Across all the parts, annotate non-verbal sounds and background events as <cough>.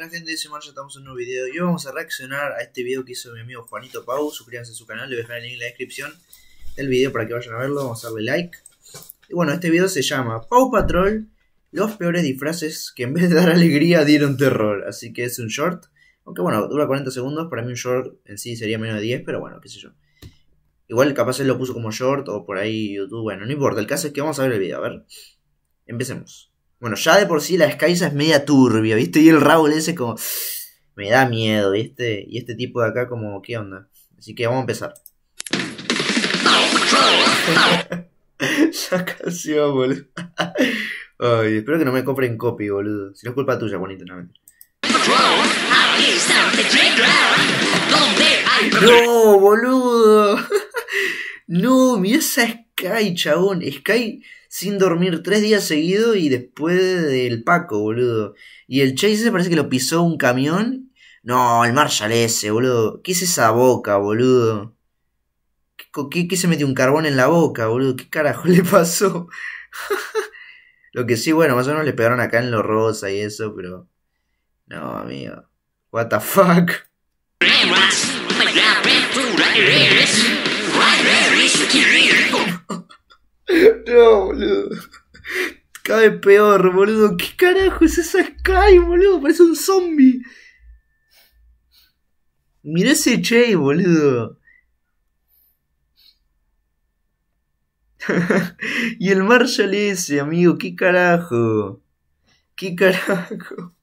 Hola gente, estamos en un nuevo video y hoy vamos a reaccionar a este video que hizo mi amigo Juanito Pau. Suscríbanse a su canal, les voy a dejar el link en la descripción del video para que vayan a verlo, vamos a darle like. Y bueno, este video se llama Pau Patrol, los peores disfraces que en vez de dar alegría dieron terror. Así que es un short, aunque bueno, dura 40 segundos, para mí un short en sí sería menos de 10, pero bueno, qué sé yo. Igual capaz él lo puso como short o por ahí YouTube, bueno, no importa, el caso es que vamos a ver el video, a ver. Empecemos. Bueno, ya de por sí la Skysa es media turbia, ¿viste? Y el Raúl ese como... Me da miedo, ¿viste? Y este tipo de acá como, ¿qué onda? Así que vamos a empezar. <laughs> ya casi va, boludo. Ay, espero que no me compren copy, boludo. Si no es culpa tuya, bonito, no No, boludo. <laughs> No, mi esa Sky, chabón. Sky sin dormir tres días seguidos y después del Paco, boludo. Y el Chase Se parece que lo pisó un camión. No, el Marshall ese, boludo. ¿Qué es esa boca, boludo? ¿Qué, se metió un carbón en la boca, boludo? ¿Qué carajo le pasó? <laughs> lo que sí, bueno, más o menos le pegaron acá en los rosa y eso, pero. No, amigo. What the fuck? no, boludo. Cada peor, boludo. ¿Qué carajo es esa Sky, boludo? Parece un zombie. Mirá ese Che, boludo. <laughs> y el Marshall ese, amigo, qué carajo. Qué carajo.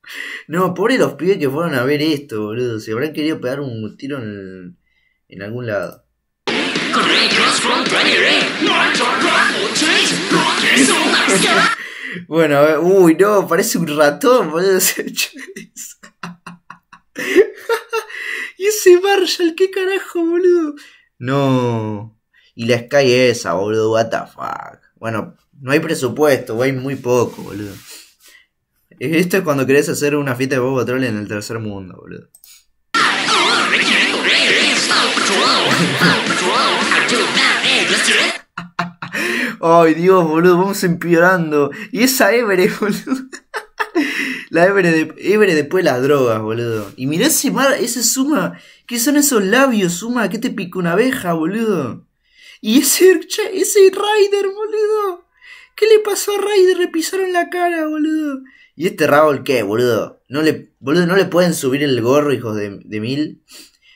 No, pobre los pibes que fueron a ver esto, boludo. Se habrán querido pegar un tiro en, en algún lado. Bueno, eh, uy, no, parece un ratón, boludo. <laughs> <laughs> y ese Marshall, qué carajo, boludo. No. Y la Sky esa, boludo, what the fuck. Bueno, no hay presupuesto, hay muy poco, boludo. Eh, esto es cuando querés hacer una fiesta de Bobo Troll en el tercer mundo, boludo. Ay, Dios, boludo, vamos empeorando. Y esa Evere, <laughs> boludo. La Evere, de, después las drogas, boludo. Y mirá ese mar, ese Suma. ¿Qué son esos labios, Suma? ¿Qué te picó una abeja, boludo? Y ese, ese Ryder, boludo. ¿Qué le pasó a Rider? Le pisaron la cara, boludo. ¿Y este Raúl qué, boludo? No le, boludo, no le pueden subir el gorro, hijos de, mil.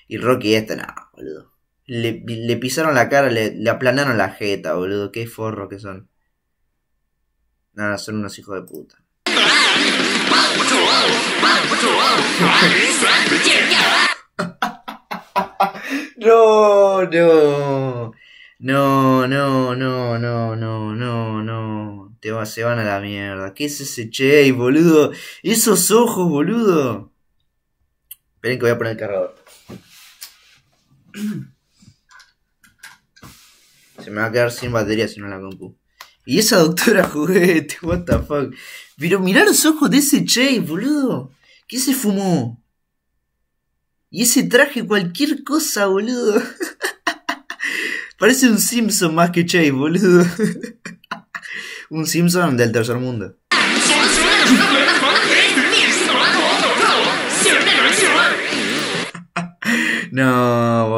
Y Rocky esta, nada, boludo le, pisaron la cara, le, aplanaron la jeta, boludo. Qué forro que son. Nada, son unos hijos de puta. <laughs> No, no. No, no, no, no, no, no, no. Te se van a la mierda. ¿Qué es ese Che, boludo? Esos ojos, boludo. Esperen que voy a poner el cargador. <clears throat> Se me va a quedar sin batería si no la compu. Y esa doctora <laughs> juguete, what the fuck. Pero mirá los ojos de ese Che, boludo. Que se fumó? Y ese traje cualquier cosa, boludo. <laughs> Parece un Simpson más que Che, boludo. <laughs> un Simpson del tercer mundo.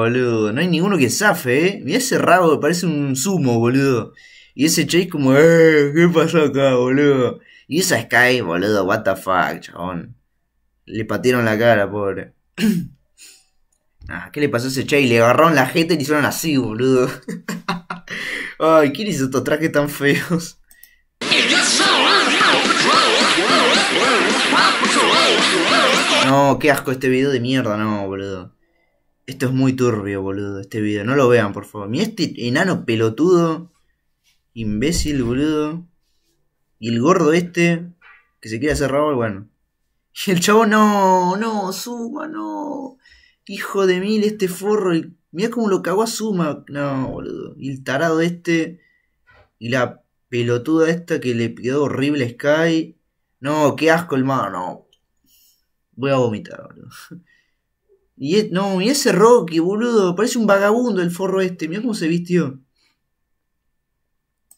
boludo. No hay ninguno que safe, eh. Mirá ese rabo, parece un sumo, boludo. Y ese chay como, eh, ¿qué pasó acá, boludo? Y esa Sky, boludo, what the fuck, chabón. Le patieron la cara, pobre. <clears throat> Ah, ¿qué le pasó a ese chay? Le agarraron la jeta y le hicieron así, boludo. <laughs> Ay, ¿quién hizo estos trajes tan feos? No, qué asco este video de mierda, no, boludo. Esto es muy turbio, boludo, este video. No lo vean, por favor. mi este enano pelotudo. Imbécil, boludo. Y el gordo este. Que se quiere hacer rabo, bueno. Y el chavo, no, no, Suma, no. Hijo de mil, este forro. Mirá Mira cómo lo cagó a Suma. No, boludo. Y el tarado este. Y la pelotuda esta que le quedó horrible Sky. No, qué asco el mano. No. Voy a vomitar, boludo. Y no, y ese Rocky, boludo, parece un vagabundo el forro este, mirá cómo se vistió.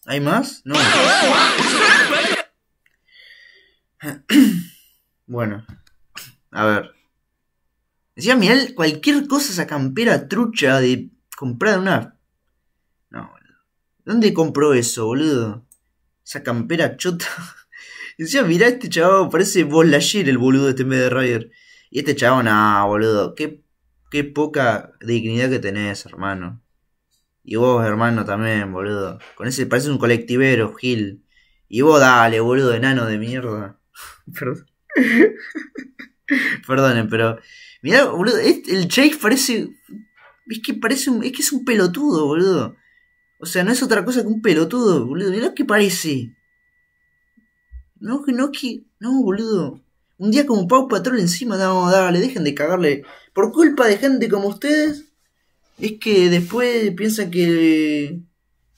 ¿Hay más? No. <coughs> bueno, a ver. Decía, mirá, cualquier cosa esa campera trucha de comprar una... No, ¿dónde compró eso, boludo? Esa campera chota. <laughs> Decía, mirá, este chaval parece Bolayer el boludo este en de y este chavo ah, boludo, qué, qué poca dignidad que tenés, hermano. Y vos, hermano, también, boludo. Con ese parece un colectivero, Gil. Y vos, dale, boludo, enano de mierda. <laughs> Perdón. <laughs> pero. Mirá, boludo, el Chase parece. Es que parece un, Es que es un pelotudo, boludo. O sea, no es otra cosa que un pelotudo, boludo. Mirá lo que parece. No, que no, que. No, boludo. Un día como Pau Patrol encima, no, dale, dejen de cagarle. Por culpa de gente como ustedes, es que después piensan que,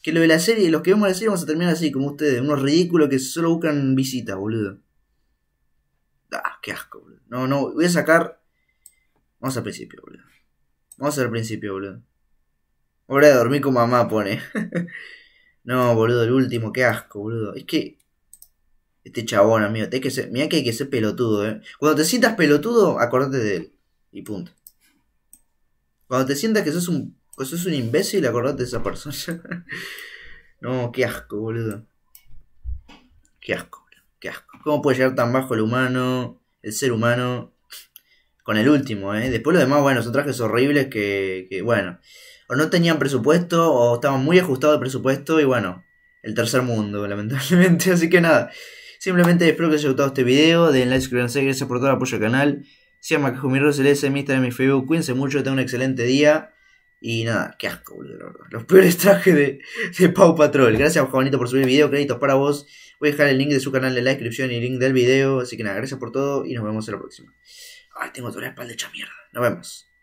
que lo de la serie, los que vemos la serie vamos a terminar así, como ustedes, unos ridículos que solo buscan visitas, boludo. Ah, qué asco, boludo. No, no, voy a sacar. Vamos al principio, boludo. Vamos al principio, boludo. Hora de dormir con mamá, pone. <laughs> no, boludo, el último, qué asco, boludo. Es que este chabón, amigo. Te que mirá que hay que ser pelotudo, ¿eh? Cuando te sientas pelotudo, acordate de él. Y punto. Cuando te sientas que sos un, que sos un imbécil, acordate de esa persona. <laughs> no, qué asco, boludo. Qué asco, boludo. Qué asco. ¿Cómo puede llegar tan bajo el humano, el ser humano? Con el último, ¿eh? Después lo demás, bueno, son trajes horribles que, que bueno o no tenían presupuesto o estaban muy ajustados de presupuesto y bueno, el tercer mundo, <laughs> lamentablemente, así que nada. Simplemente espero que os haya gustado este video. Den like, suscríbanse, gracias por todo el apoyo al canal. Sean Cajumirro celeste mi Instagram, mi Facebook. Cuídense mucho, tengan un excelente día. Y nada, qué asco, Los peores trajes de, de Pau Patrol. Gracias, Juanito, por subir el video. Créditos para vos. Voy a dejar el link de su canal en la descripción y el link del video. Así que nada, gracias por todo y nos vemos en la próxima. Ay, tengo toda la espalda hecha mierda. Nos vemos.